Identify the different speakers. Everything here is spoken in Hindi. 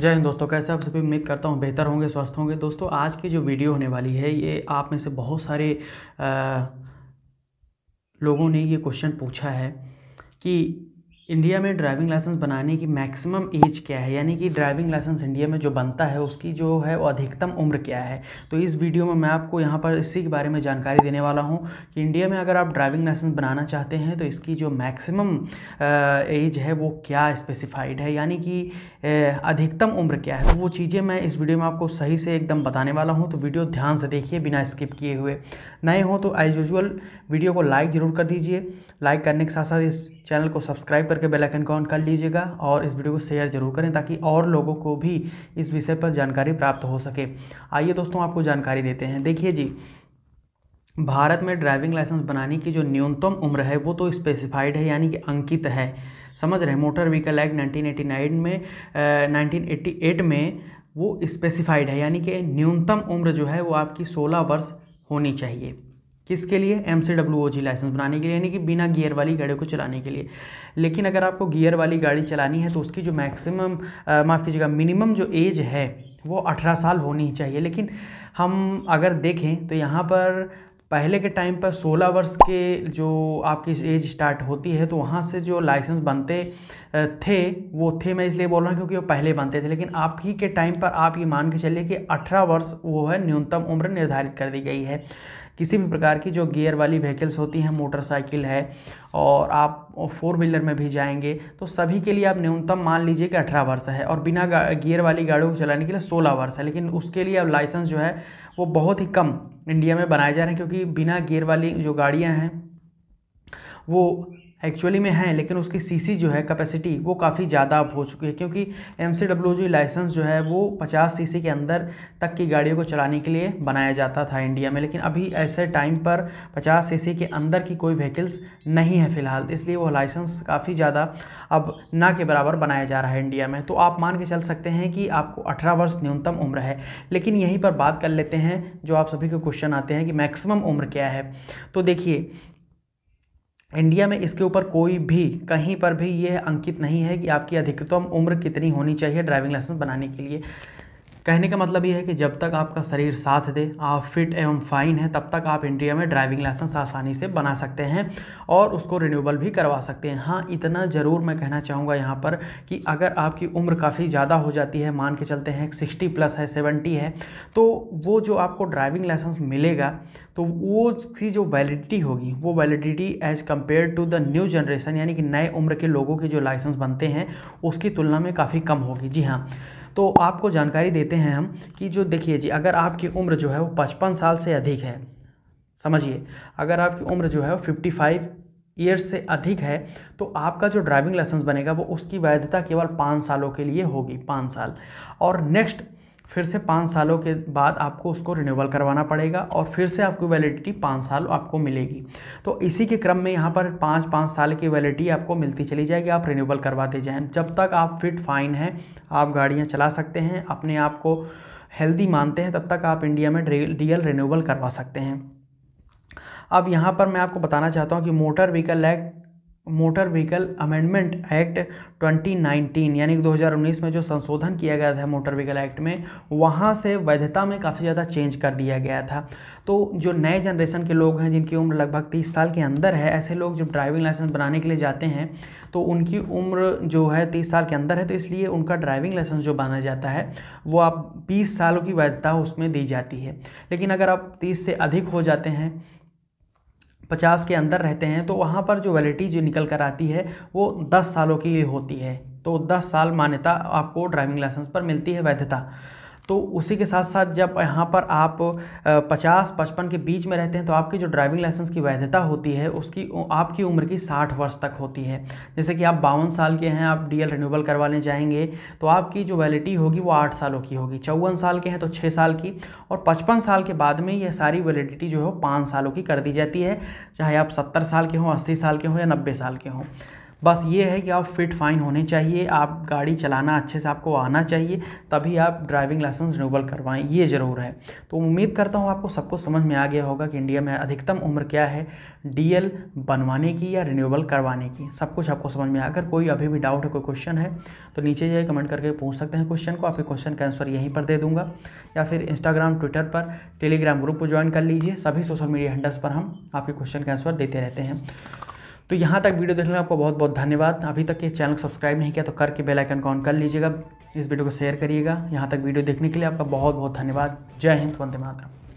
Speaker 1: जय हिंद दोस्तों कैसे आप सभी उम्मीद करता हूँ बेहतर होंगे स्वस्थ होंगे दोस्तों आज की जो वीडियो होने वाली है ये आप में से बहुत सारे आ, लोगों ने ये क्वेश्चन पूछा है कि इंडिया में ड्राइविंग लाइसेंस बनाने की मैक्सिमम एज क्या है यानी कि ड्राइविंग लाइसेंस इंडिया में जो बनता है उसकी जो है वो अधिकतम उम्र क्या है तो इस वीडियो में मैं आपको यहाँ पर इसी के बारे में जानकारी देने वाला हूँ कि इंडिया में अगर आप ड्राइविंग लाइसेंस बनाना चाहते हैं तो इसकी जो मैक्सिमम एज है वो क्या स्पेसिफाइड है यानी कि अधिकतम उम्र क्या है तो वो चीज़ें मैं इस वीडियो में आपको सही से एकदम बताने वाला हूँ तो वीडियो ध्यान से देखिए बिना स्किप किए हुए नए हों तो एज़ यूजल वीडियो को लाइक ज़रूर कर दीजिए लाइक करने के साथ साथ इस चैनल को सब्सक्राइब कर करके बेल आइकन को ऑन कर लीजिएगा और इस वीडियो को शेयर जरूर करें ताकि और लोगों को भी इस विषय पर जानकारी प्राप्त हो सके आइए दोस्तों आपको जानकारी देते हैं देखिए जी भारत में ड्राइविंग लाइसेंस बनाने की जो न्यूनतम उम्र है वो तो स्पेसिफाइड है यानी कि अंकित है समझ रहे हैं मोटर व्हीकल एक्ट नाइनटीन में आ, में वो स्पेसिफाइड है यानी कि न्यूनतम उम्र जो है वो आपकी सोलह वर्ष होनी चाहिए किसके लिए M C W O G licence बनाने के लिए यानी कि बिना गियर वाली गाड़ी को चलाने के लिए लेकिन अगर आपको गियर वाली गाड़ी चलानी है तो उसकी जो मैक्सिमम माफ़ कीजिएगा मिनिमम जो एज है वो अठारह साल होनी ही चाहिए लेकिन हम अगर देखें तो यहाँ पर पहले के टाइम पर 16 वर्ष के जो आपकी एज स्टार्ट होती है तो वहाँ से जो लाइसेंस बनते थे वो थे मैं इसलिए बोल रहा हूँ क्योंकि वो पहले बनते थे लेकिन आप ही के टाइम पर आप ये मान के चलिए कि 18 वर्ष वो है न्यूनतम उम्र निर्धारित कर दी गई है किसी भी प्रकार की जो गियर वाली व्हीकल्स होती हैं मोटरसाइकिल है और आप फोर व्हीलर में भी जाएंगे तो सभी के लिए आप न्यूनतम मान लीजिए कि अठारह वर्ष है और बिना गियर वाली गाड़ियों को चलाने के लिए सोलह वर्ष है लेकिन उसके लिए अब लाइसेंस जो है वो बहुत ही कम इंडिया में बनाए जा रहे हैं क्योंकि बिना गियर वाली जो गाड़ियाँ हैं वो एक्चुअली में है लेकिन उसकी सीसी जो है कैपेसिटी वो काफ़ी ज़्यादा अब हो चुकी है क्योंकि M C W G licence जो है वो 50 सीसी के अंदर तक की गाड़ियों को चलाने के लिए बनाया जाता था इंडिया में लेकिन अभी ऐसे टाइम पर 50 सीसी के अंदर की कोई व्हीकल्स नहीं है फ़िलहाल इसलिए वो लाइसेंस काफ़ी ज़्यादा अब ना के बराबर बनाया जा रहा है इंडिया में तो आप मान के चल सकते हैं कि आपको अठारह वर्ष न्यूनतम उम्र है लेकिन यहीं पर बात कर लेते हैं जो आप सभी के क्वेश्चन आते हैं कि मैक्सिमम उम्र क्या है तो देखिए इंडिया में इसके ऊपर कोई भी कहीं पर भी यह अंकित नहीं है कि आपकी अधिकतम उम्र कितनी होनी चाहिए ड्राइविंग लाइसेंस बनाने के लिए कहने का मतलब ये है कि जब तक आपका शरीर साथ दे आप फिट एवं फाइन हैं तब तक आप इंडिया में ड्राइविंग लाइसेंस आसानी से बना सकते हैं और उसको रिन्यूबल भी करवा सकते हैं हाँ इतना ज़रूर मैं कहना चाहूँगा यहाँ पर कि अगर आपकी उम्र काफ़ी ज़्यादा हो जाती है मान के चलते हैं सिक्सटी प्लस है सेवेंटी है तो वो जो आपको ड्राइविंग लाइसेंस मिलेगा तो वो उसकी जो वैलिडिटी होगी वो validity as compare to the new generation यानी कि नए उम्र के लोगों के जो लाइसेंस बनते हैं उसकी तुलना में काफ़ी कम होगी जी हाँ तो आपको जानकारी देते हैं हम कि जो देखिए जी अगर आपकी उम्र जो है वो पचपन साल से अधिक है समझिए अगर आपकी उम्र जो है वो फिफ्टी फाइव ईयर्स से अधिक है तो आपका जो ड्राइविंग लाइसेंस बनेगा वो उसकी वैधता केवल पाँच सालों के लिए होगी पाँच साल और नेक्स्ट फिर से पाँच सालों के बाद आपको उसको रिन्यूअल करवाना पड़ेगा और फिर से आपको वैलिडिटी पाँच साल आपको मिलेगी तो इसी के क्रम में यहाँ पर पाँच पाँच साल की वैलिडिटी आपको मिलती चली जाएगी आप रिन्यूअल करवाते जाएँ जब तक आप फिट फाइन हैं आप गाड़ियाँ चला सकते हैं अपने आप को हेल्दी मानते हैं तब तक आप इंडिया में डीएल रिन्यूअल करवा सकते हैं अब यहाँ पर मैं आपको बताना चाहता हूँ कि motor vehicle act motor vehicle amendment act 2019 यानी 2019 में जो संशोधन किया गया था मोटर व्हीकल एक्ट में वहाँ से वैधता में काफ़ी ज़्यादा चेंज कर दिया गया था तो जो नए जनरेशन के लोग हैं जिनकी उम्र लगभग तीस साल के अंदर है ऐसे लोग जब ड्राइविंग लाइसेंस बनाने के लिए जाते हैं तो उनकी उम्र जो है तीस साल के अंदर है तो इसलिए उनका ड्राइविंग लाइसेंस जो बना जाता है वो आप बीस सालों की वैधता उसमें दी जाती है लेकिन अगर आप तीस से अधिक हो जाते हैं पचास के अंदर रहते हैं तो वहाँ पर जो वैलिडिटी जो निकल कर आती है वो दस सालों के लिए होती है तो दस साल मान्यता आपको ड्राइविंग लाइसेंस पर मिलती है वैधता तो उसी के साथ साथ जब यहाँ पर आप 50 पचपन के बीच में रहते हैं तो आपकी जो ड्राइविंग लाइसेंस की वैधता होती है उसकी आपकी उम्र की 60 वर्ष तक होती है जैसे कि आप बावन साल के हैं आप डीएल रिन्यूबल करवाने जाएंगे तो आपकी जो वैलिडिटी होगी वो आठ सालों की होगी चौवन साल के हैं तो छः साल की और पचपन साल के बाद में यह सारी वैलिडिटी जो है पाँच सालों की कर दी जाती है चाहे आप सत्तर साल के हों अस्सी साल के हों या नब्बे साल के हों बस ये है कि आप फिट फाइन होने चाहिए आप गाड़ी चलाना अच्छे से आपको आना चाहिए तभी आप ड्राइविंग लाइसेंस रिन्यूबल करवाएं ये ज़रूर है तो उम्मीद करता हूँ आपको सब कुछ समझ में आ गया होगा कि इंडिया में अधिकतम उम्र क्या है डी बनवाने की या रिन्यूबल करवाने की सब कुछ आपको समझ में अगर कोई अभी भी डाउट है कोई क्वेश्चन है तो नीचे जाइए कमेंट करके पूछ सकते हैं क्वेश्चन को आपके क्वेश्चन का आंसर यहीं पर दे दूंगा या फिर इंस्टाग्राम ट्विटर पर टेलीग्राम ग्रुप को ज्वाइन कर लीजिए सभी सोशल मीडिया हैंडल्स पर हम आपके क्वेश्चन का आंसर देते रहते हैं तो यहाँ तक वीडियो देखने में आपको बहुत बहुत धन्यवाद अभी तक ये चैनल को सब्सक्राइब नहीं किया तो करके बेल आइकन को ऑन कर लीजिएगा इस वीडियो को शेयर करिएगा यहाँ तक वीडियो देखने के लिए आपका बहुत बहुत धन्यवाद जय हिंद वंदे मातरम